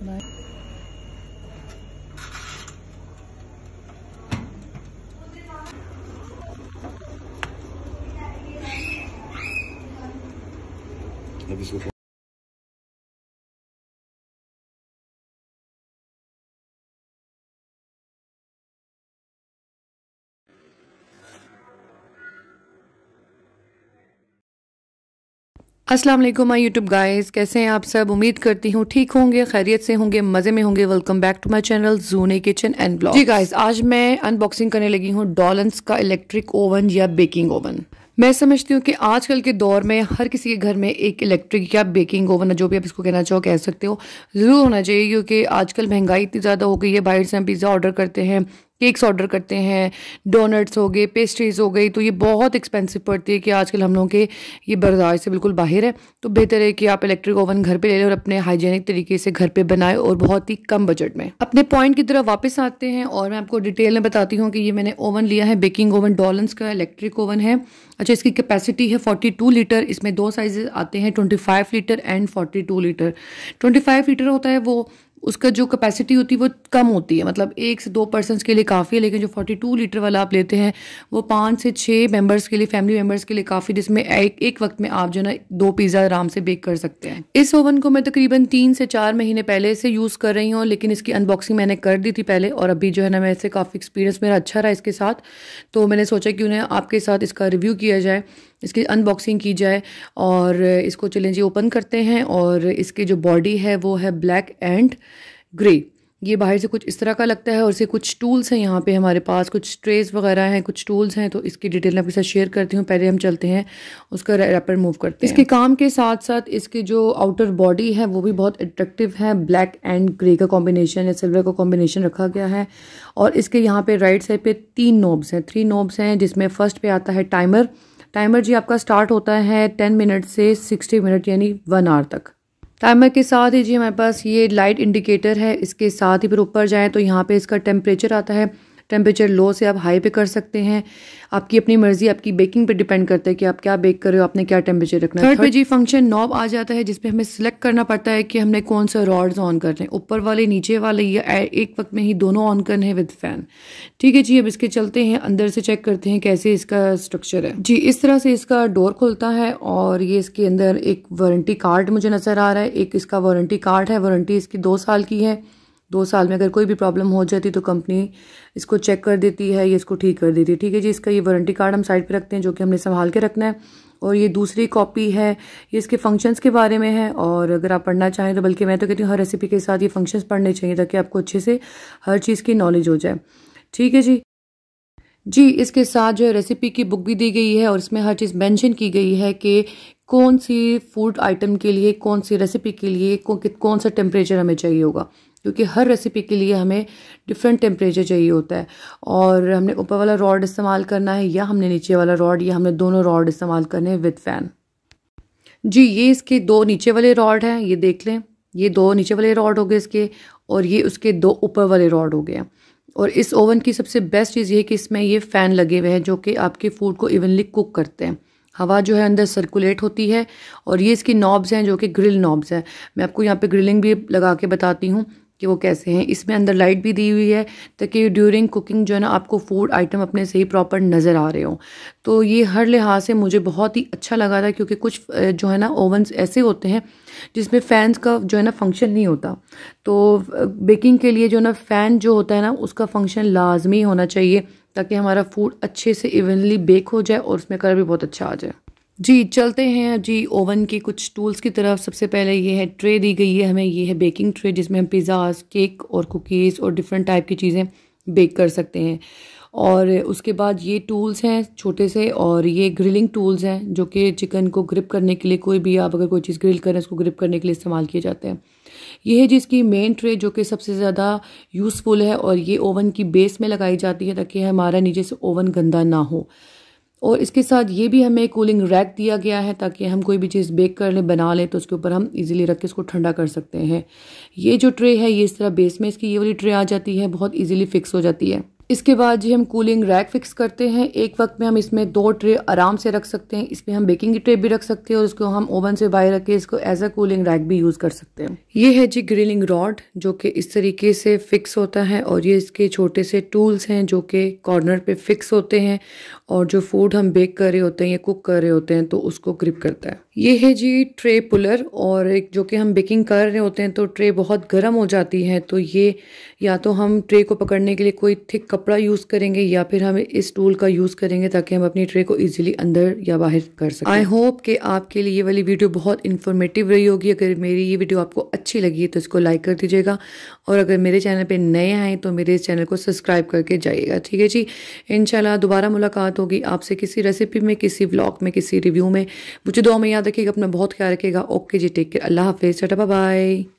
Vai. Desculpa. असलम my YouTube guys कैसे हैं आप सब उम्मीद करती हूँ ठीक होंगे खैरियत से होंगे मजे में होंगे welcome back to my channel जूने किचन एंड ब्लॉग जी गाइज आज मैं अनबॉक्सिंग करने लगी हूँ डॉलन्स का इलेक्ट्रिक ओवन या बेकिंग ओवन मैं समझती हूँ कि आजकल के दौर में हर किसी के घर में एक इलेक्ट्रिक या बेकिंग ओवन जो भी आप इसको कहना चाहो कह सकते हो ज़रूर होना चाहिए क्योंकि आजकल महंगाई इतनी ज़्यादा हो गई है बाहर से हम पिज़्ज़ा ऑर्डर करते हैं केक्स ऑर्डर करते हैं डोनट्स हो गए पेस्ट्रीज़ हो गई तो ये बहुत एक्सपेंसिव पड़ती है कि आजकल हम लोगों के ये बर्दाश्त से बिल्कुल बाहर है तो बेहतर है कि आप इलेक्ट्रिक ओवन घर पे ले लें और अपने हाइजीनिक तरीके से घर पे बनाएं और बहुत ही कम बजट में अपने पॉइंट की तरफ वापस आते हैं और मैं आपको डिटेल में बताती हूँ कि ये मैंने ओवन लिया है बेकिंग ओवन डॉलन्स का इलेक्ट्रिक ओवन है अच्छा इसकी कैपेसिटी है फोर्टी लीटर इसमें दो साइज आते हैं twenty litre and forty litre twenty litre होता है वो उसका जो कैपेसिटी होती है वो कम होती है मतलब एक से दो पर्सन के लिए काफ़ी है लेकिन जो 42 लीटर वाला आप लेते हैं वो पाँच से छः मेंबर्स के लिए फैमिली मेंबर्स के लिए काफ़ी जिसमें एक एक वक्त में आप जो ना दो पिज़्ज़ा आराम से बेक कर सकते हैं इस ओवन को मैं तकरीबन तीन से चार महीने पहले से यूज़ कर रही हूँ लेकिन इसकी अनबॉक्सिंग मैंने कर दी थी पहले और अभी जो है ना मैं इससे काफ़ी एक्सपीरियंस मेरा अच्छा रहा इसके साथ तो मैंने सोचा कि उन्हें आपके साथ इसका रिव्यू किया जाए इसकी अनबॉक्सिंग की जाए और इसको चलें जी ओपन करते हैं और इसके जो बॉडी है वो है ब्लैक एंड ग्रे ये बाहर से कुछ इस तरह का लगता है और इसे कुछ टूल्स हैं यहाँ पे हमारे पास कुछ ट्रेस वगैरह हैं कुछ टूल्स हैं तो इसकी डिटेल मैं आपके साथ शेयर करती हूँ पहले हम चलते हैं उसका रैपर मूव करते हैं इसके काम के साथ साथ इसके जो आउटर बॉडी है वो भी बहुत अट्रैक्टिव है ब्लैक एंड ग्रे का कॉम्बिनेशन या सिल्वर का कॉम्बिनेशन रखा गया है और इसके यहाँ पर राइट साइड पर तीन नोब्स हैं थ्री नोब्स हैं जिसमें फर्स्ट पर आता है टाइमर टाइमर जी आपका स्टार्ट होता है टेन मिनट से सिक्सटी मिनट यानी वन आवर तक टाइमर के साथ ही जी हमारे पास ये लाइट इंडिकेटर है इसके साथ ही फिर ऊपर जाएँ तो यहाँ पे इसका टेम्परेचर आता है टेम्परेचर लो से आप हाई पे कर सकते हैं आपकी अपनी मर्जी आपकी बेकिंग पे डिपेंड करता है कि आप क्या बेक कर रहे हो आपने क्या टेम्परेचर रखना है थर्ड पे जी फंक्शन नॉब आ जाता है जिसपे हमें सेलेक्ट करना पड़ता है कि हमने कौन सा रॉड्स ऑन करने हैं ऊपर वाले नीचे वाले या एक वक्त में ही दोनों ऑन करने हैं विद फैन ठीक है जी अब इसके चलते हैं अंदर से चेक करते हैं कैसे इसका स्ट्रक्चर है जी इस तरह से इसका डोर खुलता है और ये इसके अंदर एक वारंटी कार्ड मुझे नज़र आ रहा है एक इसका वारंटी कार्ड है वारंटी इसकी दो साल की है दो साल में अगर कोई भी प्रॉब्लम हो जाती तो कंपनी इसको चेक कर देती है या इसको ठीक कर देती है ठीक है जी इसका ये वारंटी कार्ड हम साइड पर रखते हैं जो कि हमने संभाल के रखना है और ये दूसरी कॉपी है ये इसके फंक्शंस के बारे में है और अगर आप पढ़ना चाहें तो बल्कि मैं तो कहती हूँ हर रेसिपी के साथ ये फंक्शंस पढ़ने चाहिए ताकि आपको अच्छे से हर चीज़ की नॉलेज हो जाए ठीक है जी जी इसके साथ जो है रेसिपी की बुक भी दी गई है और इसमें हर चीज़ मेंशन की गई है कि कौन सी फूड आइटम के लिए कौन सी रेसिपी के लिए कौन सा टेम्परेचर हमें चाहिए होगा क्योंकि हर रेसिपी के लिए हमें डिफरेंट टेम्परेचर चाहिए होता है और हमने ऊपर वाला रॉड इस्तेमाल करना है या हमने नीचे वाला रॉड या हमने दोनों रॉड इस्तेमाल करने हैं विद फैन जी ये इसके दो नीचे वाले रॉड हैं ये देख लें ये दो नीचे वाले रॉड हो गए इसके और ये उसके दो ऊपर वाले रॉड हो गए और इस ओवन की सबसे बेस्ट चीज़ ये है कि इसमें ये फ़ैन लगे हुए हैं जो कि आपके फूड को इवनली कुक करते हैं हवा जो है अंदर सर्कुलेट होती है और ये इसकी नॉब्स हैं जो कि ग्रिल नॉब्स हैं मैं आपको यहाँ पे ग्रिलिंग भी लगा के बताती हूँ कि वो कैसे हैं इसमें अंदर लाइट भी दी हुई है ताकि ड्यूरिंग कुकिंग जो है ना आपको फूड आइटम अपने से ही प्रॉपर नज़र आ रहे हो तो ये हर लिहाज से मुझे बहुत ही अच्छा लगा था क्योंकि कुछ जो है ना ओवन्स ऐसे होते हैं जिसमें फ़ैन्स का जो है ना फंक्शन नहीं होता तो बेकिंग के लिए जो है ना फ़ैन जो होता है ना उसका फंक्शन लाजमी होना चाहिए ताकि हमारा फूड अच्छे से इवनली बेक हो जाए और उसमें कलर भी बहुत अच्छा आ जाए जी चलते हैं जी ओवन के कुछ टूल्स की तरफ सबसे पहले ये है ट्रे दी गई है हमें ये है बेकिंग ट्रे जिसमें हम पिज़्ज़ाज केक और कुकीज़ और डिफरेंट टाइप की चीज़ें बेक कर सकते हैं और उसके बाद ये टूल्स हैं छोटे से और ये ग्रिलिंग टूल्स हैं जो कि चिकन को ग्रिप करने के लिए कोई भी आप अगर कोई चीज़ ग्रिल करें उसको ग्रिप करने के लिए इस्तेमाल किए जाते हैं ये है जिसकी मेन ट्रे जो कि सबसे ज़्यादा यूज़फुल है और ये ओवन की बेस में लगाई जाती है ताकि हमारा नीचे से ओवन गंदा ना हो और इसके साथ ये भी हमें कूलिंग रैक दिया गया है ताकि हम कोई भी चीज़ बेक कर लें बना लें तो उसके ऊपर हम इजीली रख के इसको ठंडा कर सकते हैं ये जो ट्रे है ये इस तरह बेस में इसकी ये वाली ट्रे आ जाती है बहुत इजीली फिक्स हो जाती है इसके बाद जी हम कूलिंग रैक फिक्स करते हैं एक वक्त में हम इसमें दो ट्रे आराम से रख सकते हैं इसमें हम बेकिंग की ट्रे भी रख सकते हैं और इसको हम ओवन से बाहर रख के इसको एज अ कूलिंग रैक भी यूज़ कर सकते हैं ये है जी ग्रिलिंग रॉड जो कि इस तरीके से फिक्स होता है और ये इसके छोटे से टूल्स हैं जो कि कॉर्नर पर फिक्स होते हैं और जो फूड हम बेक कर रहे होते हैं या कुक कर रहे होते हैं तो उसको ग्रिप करता है ये है जी ट्रे पुलर और एक जो कि हम बेकिंग कर रहे होते हैं तो ट्रे बहुत गर्म हो जाती है तो ये या तो हम ट्रे को पकड़ने के लिए कोई थिक कपड़ा यूज़ करेंगे या फिर हम इस टूल का यूज़ करेंगे ताकि हम अपनी ट्रे को इजीली अंदर या बाहर कर सकें आई होप कि आपके लिए ये वाली वीडियो बहुत इन्फॉर्मेटिव रही होगी अगर मेरी ये वीडियो आपको अच्छी लगी है तो इसको लाइक कर दीजिएगा और अगर मेरे चैनल पर नए आएँ तो मेरे इस चैनल को सब्सक्राइब करके जाइएगा ठीक है जी इन दोबारा मुलाकात होगी आपसे किसी रेसिपी में किसी ब्लॉग में किसी रिव्यू में मुझे दो में याद रखिएगा अपना बहुत ख्याल रखिएगा ओके जी टेक केयर अल्लाह हाफिज़ टाटा बाय